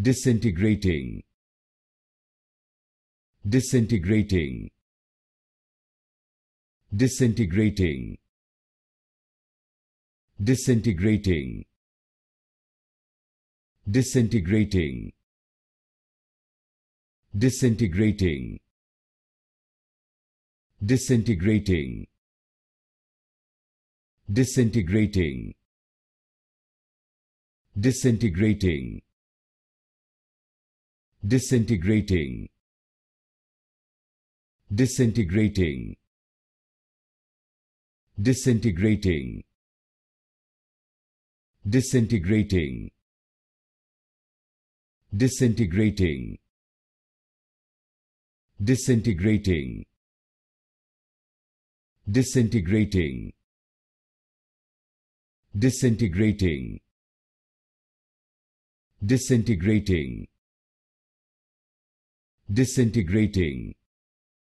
disintegrating disintegrating disintegrating disintegrating disintegrating disintegrating disintegrating disintegrating disintegrating disintegrating disintegrating disintegrating disintegrating disintegrating disintegrating disintegrating disintegrating disintegrating disintegrating